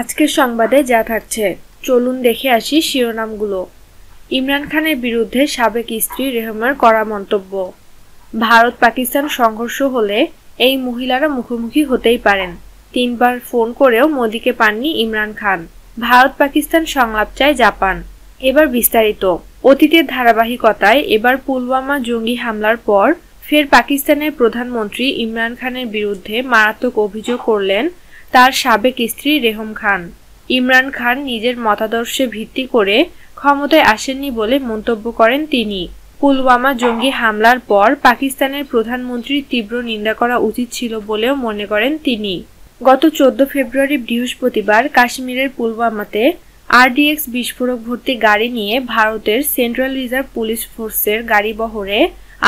আজকের সংবাদে যা থাকছে চলুন দেখে আসি শিরোনামগুলো ইমরান খানের বিরুদ্ধে সাবেক স্ত্রী রেহমার করা মন্তব্য ভারত পাকিস্তান সংঘর্ষ হলে এই মহিলারা মুখোমুখি হতেই পারেন তিনবার ফোন করেও মোদিকে পাননি ইমরান খান ভারত পাকিস্তান সংলাপ চায় জাপান এবার বিস্তারিত অতীতের ধারাবাহিকতায় এবার পুলওয়ামা জঙ্গি হামলার পর ফের পাকিস্তানের প্রধানমন্ত্রী ইমরান খানের বিরুদ্ধে মারাত্মক অভিযোগ করলেন তার সাবেক স্ত্রী রেহম খান ইমরান খান নিজের মতাদর্শে ভিত্তি করে ক্ষমতায় আসেননি বলে মন্তব্য করেন তিনি পুলওয়ামা জঙ্গি হামলার পর পাকিস্তানের প্রধানমন্ত্রীর তীব্র নিন্দা করা উচিত ছিল বলেও মনে করেন তিনি গত চোদ্দ ফেব্রুয়ারি বৃহস্পতিবার কাশ্মীরের পুলওয়ামাতে আরডিএক্স বিস্ফোরক ভর্তি গাড়ি নিয়ে ভারতের সেন্ট্রাল রিজার্ভ পুলিশ ফোর্সের গাড়ি বহরে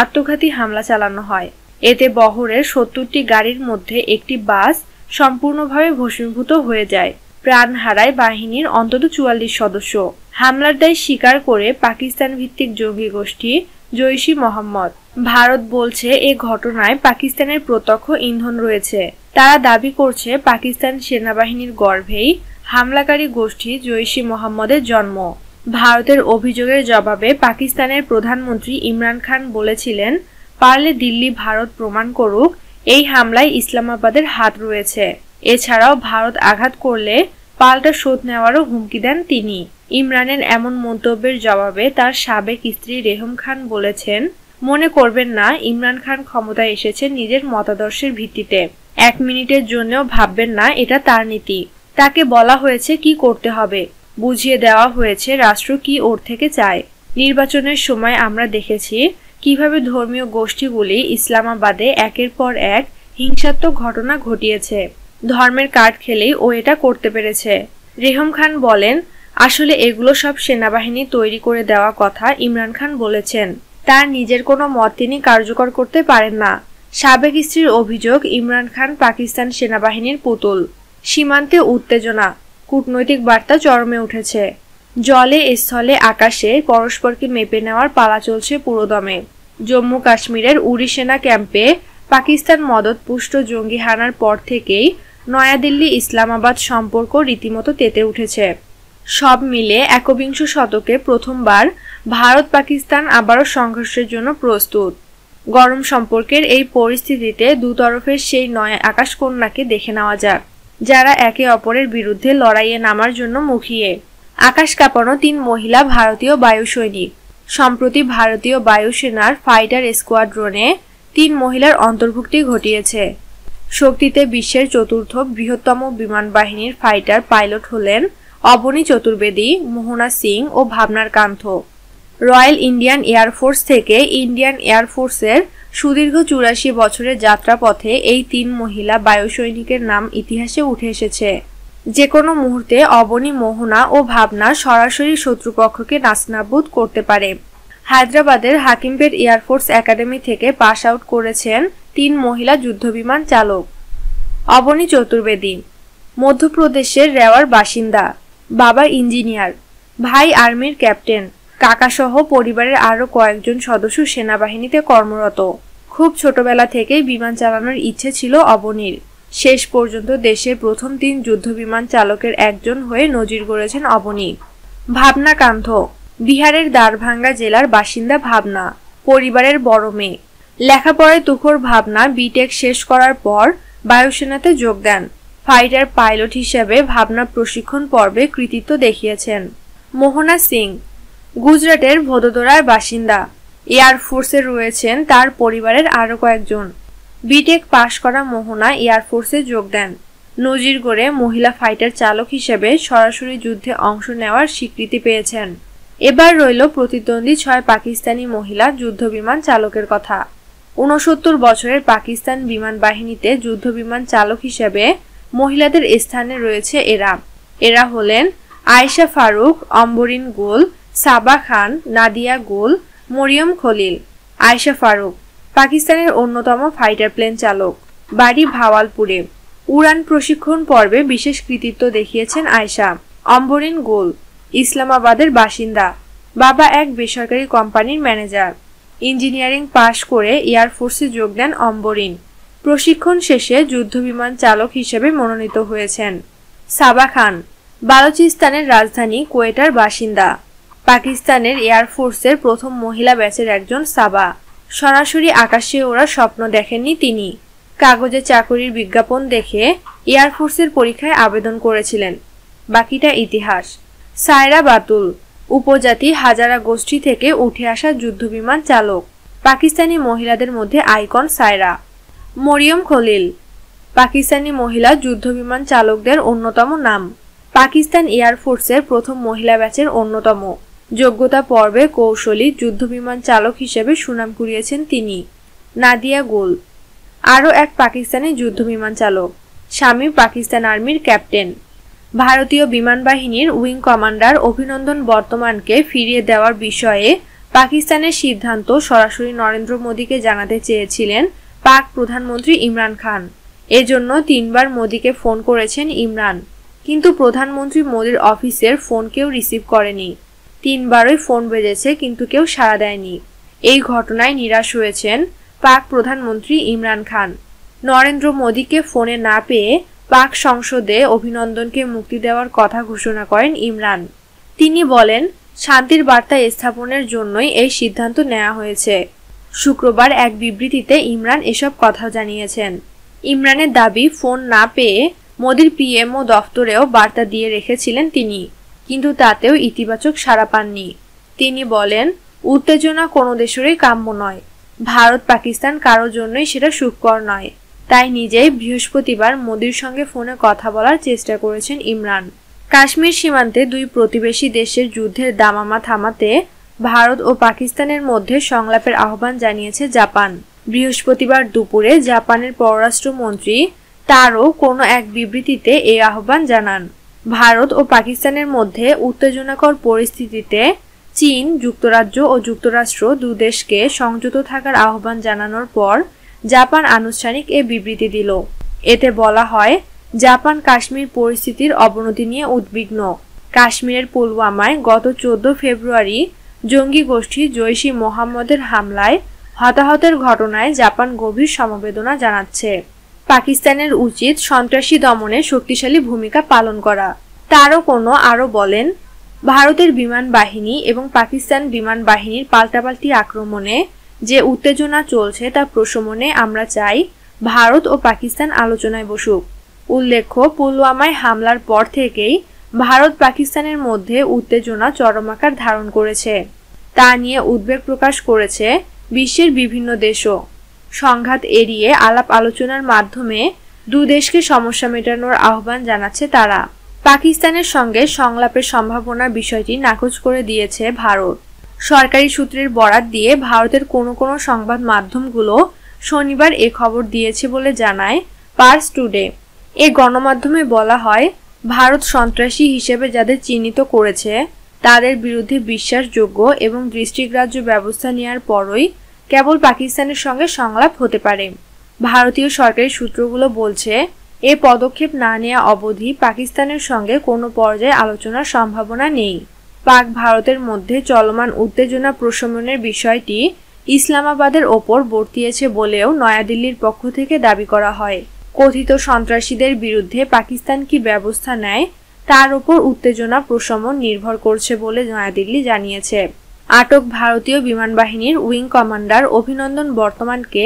আত্মঘাতী হামলা চালানো হয় এতে বহরের সত্তরটি গাড়ির মধ্যে একটি বাস সম্পূর্ণভাবে ভস্মীভূত হয়ে যায় প্রাণ হারায় বাহিনীর অন্তত চুয়াল্লিশ সদস্য হামলার দায় স্বীকার করে পাকিস্তান ভিত্তিক জঙ্গি গোষ্ঠী জৈশি মোহাম্মদ ভারত বলছে এ ঘটনায় পাকিস্তানের প্রত্যক্ষ ইন্ধন রয়েছে তারা দাবি করছে পাকিস্তান সেনাবাহিনীর গর্ভেই হামলাকারী গোষ্ঠী জৈশি মোহাম্মদের জন্ম ভারতের অভিযোগের জবাবে পাকিস্তানের প্রধানমন্ত্রী ইমরান খান বলেছিলেন পারলে দিল্লি ভারত প্রমাণ করুক এই হামলায় ইসলামাবাদের হাত রয়েছে এছাড়াও ভারত আঘাত করলে পাল্টা শোধ নেওয়ারও হুমকি দেন তিনি ইমরানের এমন মন্তব্যের জবাবে তার সাবেক স্ত্রী রেহম খান বলেছেন মনে করবেন না ইমরান খান ক্ষমতায় এসেছে নিজের মতাদর্শের ভিত্তিতে এক মিনিটের জন্যও ভাববেন না এটা তার নীতি তাকে বলা হয়েছে কি করতে হবে বুঝিয়ে দেওয়া হয়েছে রাষ্ট্র কি ওর থেকে চায় নির্বাচনের সময় আমরা দেখেছি কিভাবে ধর্মীয় গোষ্ঠীগুলি ইসলামাবাদে একের পর এক হিংসাত্মক ঘটনা ঘটিয়েছে ধর্মের কাট খেলেই ও এটা করতে পেরেছে রেহম খান বলেন আসলে এগুলো সব সেনাবাহিনী তৈরি করে দেওয়া কথা ইমরান খান বলেছেন তার নিজের কোনো মত তিনি কার্যকর করতে পারেন না সাবেক স্ত্রীর অভিযোগ ইমরান খান পাকিস্তান সেনাবাহিনীর পুতুল সীমান্তে উত্তেজনা কূটনৈতিক বার্তা চরমে উঠেছে জলে স্থলে আকাশে পরস্পরকে মেপে নেওয়ার পালা চলছে পুরোদমে জম্মু কাশ্মীরের উড়ি সেনা ক্যাম্পে পাকিস্তান মদতপুষ্ট জঙ্গি হানার পর থেকেই নয়াদিল্লি ইসলামাবাদ সম্পর্ক রীতিমতো তেতে উঠেছে সব মিলে একবিংশ শতকে প্রথমবার ভারত পাকিস্তান আবারও সংঘর্ষের জন্য প্রস্তুত গরম সম্পর্কের এই পরিস্থিতিতে দুতরফের সেই নয় আকাশকন্যাকে দেখে নেওয়া যাক যারা একে অপরের বিরুদ্ধে লড়াইয়ে নামার জন্য মুখিয়ে আকাশ কাঁপানো তিন মহিলা ভারতীয় বায়ু সৈনিক সম্প্রতি ভারতীয় বায়ুসেনার ফাইটার স্কোয়াড্রনে তিন মহিলার অন্তর্ভুক্তি ঘটিয়েছে শক্তিতে বিশ্বের চতুর্থ বৃহত্তম বিমান বাহিনীর ফাইটার পাইলট হলেন অবনী চতুর্বেদী মোহনা সিং ও ভাবনার কান্থ রয়্যাল ইন্ডিয়ান এয়ারফোর্স থেকে ইন্ডিয়ান এয়ারফোর্সের সুদীর্ঘ চুরাশি বছরের যাত্রাপথে এই তিন মহিলা বায়ুসৈনিকের নাম ইতিহাসে উঠে এসেছে যে কোনো মুহূর্তে অবনী মোহনা ও ভাবনা সরাসরি শত্রুপক্ষকে নাসনাবুদ করতে পারে হায়দ্রাবাদের হাকিমপেট এয়ারফোর্স একাডেমি থেকে পাস আউট করেছেন তিন মহিলা যুদ্ধবিমান চালক অবনী চতুর্বেদী মধ্যপ্রদেশের রেওয়ার বাসিন্দা বাবা ইঞ্জিনিয়ার ভাই আর্মির ক্যাপ্টেন কাকাসহ পরিবারের আরও কয়েকজন সদস্য সেনাবাহিনীতে কর্মরত খুব ছোটবেলা থেকেই বিমান চালানোর ইচ্ছে ছিল অবনীর শেষ পর্যন্ত দেশে প্রথম তিন যুদ্ধবিমান চালকের একজন হয়ে নজির গড়েছেন অবনী ভাবনা কান্ত বিহারের দ্বারভাঙ্গা জেলার বাসিন্দা ভাবনা পরিবারের বড় মেয়ে লেখাপড়ায় তুখোর ভাবনা বিটেক শেষ করার পর বায়ুসেনাতে যোগ দেন ফাইটার পাইলট হিসেবে ভাবনা প্রশিক্ষণ পর্বে কৃতিত্ব দেখিয়েছেন মোহনা সিং গুজরাটের ভদোদরার বাসিন্দা এয়ারফোর্সে রয়েছেন তার পরিবারের আরও কয়েকজন বিটেক পাশ করা মোহনা এয়ারফোর্সে যোগ দেন নজির গড়ে মহিলা ফাইটার চালক হিসেবে সরাসরি যুদ্ধে অংশ নেওয়ার স্বীকৃতি পেয়েছেন এবার রইল প্রতিদ্বন্দ্বী ছয় পাকিস্তানি মহিলা যুদ্ধবিমান চালকের কথা ঊনসত্তর বছরের পাকিস্তান বিমান বাহিনীতে যুদ্ধবিমান চালক হিসেবে মহিলাদের স্থানে রয়েছে এরা এরা হলেন আয়েশা ফারুক অম্বরিন গোল সাবা খান নাদিয়া গোল মরিয়ম খলিল আয়েশা ফারুক পাকিস্তানের অন্যতম ফাইটার প্লেন চালক বাড়ি ভাওয়ালপুরে উড়ান প্রশিক্ষণ পর্বে বিশেষ কৃতিত্ব দেখিয়েছেন আয়সা অম্বরিন গোল ইসলামাবাদের বাসিন্দা বাবা এক বেসরকারি কোম্পানির ম্যানেজার ইঞ্জিনিয়ারিং পাশ করে এয়ারফোর্সে যোগ দেন অম্বরিন প্রশিক্ষণ শেষে যুদ্ধবিমান চালক হিসেবে মনোনীত হয়েছেন সাবা খান বালুচিস্তানের রাজধানী কোয়েটার বাসিন্দা পাকিস্তানের এয়ারফোর্সের প্রথম মহিলা ব্যাচের একজন সাবা সরাসরি আকাশে ওরা স্বপ্ন দেখেননি তিনি কাগজে চাকরির বিজ্ঞাপন দেখে এয়ারফোর্সের পরীক্ষায় আবেদন করেছিলেন বাকিটা ইতিহাস সায়রা বাতুল উপজাতি হাজারা গোষ্ঠী থেকে উঠে আসা যুদ্ধবিমান চালক পাকিস্তানি মহিলাদের মধ্যে আইকন সায়রা মরিয়ম খলিল পাকিস্তানি মহিলা যুদ্ধবিমান চালকদের অন্যতম নাম পাকিস্তান এয়ারফোর্সের প্রথম মহিলা ব্যাচের অন্যতম যোগ্যতা পর্বে কৌশলী যুদ্ধবিমান চালক হিসেবে সুনাম কুড়িয়েছেন তিনি নাদিয়া গোল আরও এক পাকিস্তানি যুদ্ধবিমান চালক স্বামী পাকিস্তান আর্মির ক্যাপ্টেন ভারতীয় বিমান বাহিনীর উইং কমান্ডার অভিনন্দন বর্তমানকে ফিরিয়ে দেওয়ার বিষয়ে পাকিস্তানের সিদ্ধান্ত সরাসরি নরেন্দ্র মোদীকে জানাতে চেয়েছিলেন পাক প্রধানমন্ত্রী ইমরান খান এজন্য তিনবার মোদীকে ফোন করেছেন ইমরান কিন্তু প্রধানমন্ত্রী মোদীর অফিসের ফোন কেউ রিসিভ করেনি তিনবারই ফোন বেজেছে কিন্তু কেউ সাড়া দেয়নি এই ঘটনায় নিরাশ হয়েছেন পাক প্রধানমন্ত্রী ইমরান খান নরেন্দ্র মোদীকে ফোনে না পেয়ে পাক সংসদে অভিনন্দনকে মুক্তি দেওয়ার কথা ঘোষণা করেন ইমরান তিনি বলেন শান্তির বার্তা স্থাপনের জন্যই এই সিদ্ধান্ত নেওয়া হয়েছে শুক্রবার এক বিবৃতিতে ইমরান এসব কথা জানিয়েছেন ইমরানের দাবি ফোন না পেয়ে মোদীর পিএমও দফতরেও বার্তা দিয়ে রেখেছিলেন তিনি কিন্তু তাতেও ইতিবাচক সাড়া পাননি তিনি বলেন উত্তেজনা কোনো দেশেরই কাম্য নয় ভারত পাকিস্তান কারো জন্যই সেটা সুখকর নয় তাই নিজেই বৃহস্পতিবার মোদির সঙ্গে ফোনে কথা বলার চেষ্টা করেছেন ইমরান কাশ্মীর সীমান্তে দুই প্রতিবেশী দেশের যুদ্ধের দামামা থামাতে ভারত ও পাকিস্তানের মধ্যে সংলাপের আহ্বান জানিয়েছে জাপান বৃহস্পতিবার দুপুরে জাপানের পররাষ্ট্রমন্ত্রী তারও কোনো এক বিবৃতিতে এই আহ্বান জানান ভারত ও পাকিস্তানের মধ্যে উত্তেজনাকর পরিস্থিতিতে চীন যুক্তরাজ্য ও যুক্তরাষ্ট্র দুদেশকে সংযত থাকার আহ্বান জানানোর পর জাপান আনুষ্ঠানিক এ বিবৃতি দিল এতে বলা হয় জাপান কাশ্মীর পরিস্থিতির অবনতি নিয়ে উদ্বিগ্ন কাশ্মীরের পুলওয়ামায় গত চোদ্দ ফেব্রুয়ারি জঙ্গি গোষ্ঠী জৈশি মোহাম্মদের হামলায় হতাহতের ঘটনায় জাপান গভীর সমবেদনা জানাচ্ছে পাকিস্তানের উচিত সন্ত্রাসী দমনে শক্তিশালী ভূমিকা পালন করা তারও কোনো আরও বলেন ভারতের বিমান বাহিনী এবং পাকিস্তান বিমান বাহিনীর পাল্টাপাল্টি আক্রমণে যে উত্তেজনা চলছে তা প্রশমনে আমরা চাই ভারত ও পাকিস্তান আলোচনায় বসুক উল্লেখ্য পুলওয়ামায় হামলার পর থেকেই ভারত পাকিস্তানের মধ্যে উত্তেজনা চরমাকার ধারণ করেছে তা নিয়ে উদ্বেগ প্রকাশ করেছে বিশ্বের বিভিন্ন দেশও সংঘাত এড়িয়ে আলাপ আলোচনার মাধ্যমে দু দেশকে সমস্যা মেটানোর আহ্বান জানাচ্ছে তারা পাকিস্তানের সঙ্গে সংলাপের সম্ভাবনার বিষয়টি নাকচ করে দিয়েছে ভারত সরকারি সূত্রের বরাত দিয়ে ভারতের কোনো কোনো সংবাদ মাধ্যমগুলো শনিবার এ খবর দিয়েছে বলে জানায় পার্স টুডে এ গণমাধ্যমে বলা হয় ভারত সন্ত্রাসী হিসেবে যাদের চিহ্নিত করেছে তাদের বিরুদ্ধে বিশ্বাসযোগ্য এবং দৃষ্টিগ্রাহ্য ব্যবস্থা নেওয়ার পরই কেবল পাকিস্তানের সঙ্গে সংলাপ হতে পারে ভারতীয় সরকারি সূত্রগুলো বলছে এ পদক্ষেপ না নেওয়া অবধি পাকিস্তানের সঙ্গে কোনো পর্যায়ে আলোচনার সম্ভাবনা নেই পাক ভারতের মধ্যে চলমান উত্তেজনা প্রশমনের বিষয়টি ইসলামাবাদের ওপর বর্তিয়েছে বলেও নয়াদিল্লির পক্ষ থেকে দাবি করা হয় কথিত সন্ত্রাসীদের বিরুদ্ধে পাকিস্তান কি ব্যবস্থা নেয় তার ওপর উত্তেজনা প্রশমন নির্ভর করছে বলে নয়াদিল্লি জানিয়েছে আটক ভারতীয় বিমান বাহিনীর উইং কমান্ডার অভিনন্দন বর্তমানকে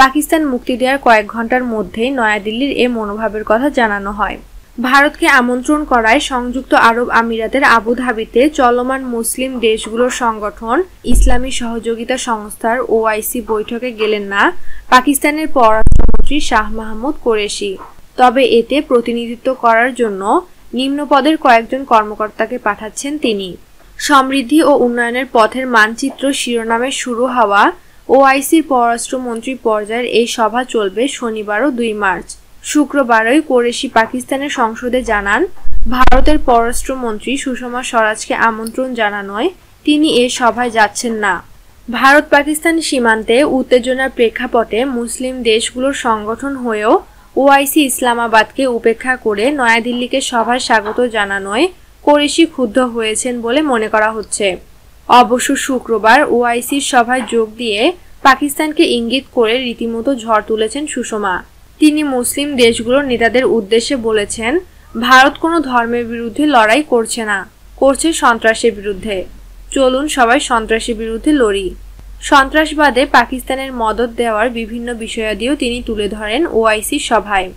পাকিস্তান মুক্তি দেওয়ার কয়েক ঘন্টার মধ্যেই নয়াদিল্লির এ মনোভাবের কথা জানানো হয় ভারতকে আমন্ত্রণ করায় সংযুক্ত আরব আমিরাতের আবুধাবিতে চলমান মুসলিম দেশগুলোর সংগঠন ইসলামী সহযোগিতা সংস্থার ওআইসি বৈঠকে গেলেন না পাকিস্তানের পররাষ্ট্রমন্ত্রী শাহ মাহমুদ কোরেশি তবে এতে প্রতিনিধিত্ব করার জন্য নিম্নপদের কয়েকজন কর্মকর্তাকে পাঠাচ্ছেন তিনি সমৃদ্ধি ও উন্নয়নের পথের মানচিত্র শিরোনামে শুরু হওয়া ওআইসির পররাষ্ট্রমন্ত্রী পর্যায়ের এই সভা চলবে শনিবারও দুই মার্চ শুক্রবারই কোরেশি পাকিস্তানের সংসদে জানান ভারতের পররাষ্ট্রমন্ত্রী সুষমা স্বরাজকে আমন্ত্রণ জানানোয় তিনি এ সভায় যাচ্ছেন না ভারত পাকিস্তান সীমান্তে উত্তেজনার প্রেক্ষাপটে মুসলিম দেশগুলোর সংগঠন হয়েও ওআইসি ইসলামাবাদকে উপেক্ষা করে নয়াদিল্লিকে সভায় স্বাগত জানানোয় করিষি ক্ষুব্ধ হয়েছেন বলে মনে করা হচ্ছে অবশ্য শুক্রবার ওআইসির সভায় যোগ দিয়ে পাকিস্তানকে ইঙ্গিত করে রীতিমতো ঝড় তুলেছেন সুষমা তিনি মুসলিম দেশগুলোর নেতাদের উদ্দেশ্যে বলেছেন ভারত কোনো ধর্মের বিরুদ্ধে লড়াই করছে না করছে সন্ত্রাসের বিরুদ্ধে চলুন সবাই সন্ত্রাসের বিরুদ্ধে লড়ি সন্ত্রাসবাদে পাকিস্তানের মদত দেওয়ার বিভিন্ন বিষয়াদিও তিনি তুলে ধরেন ওআইসি সভায়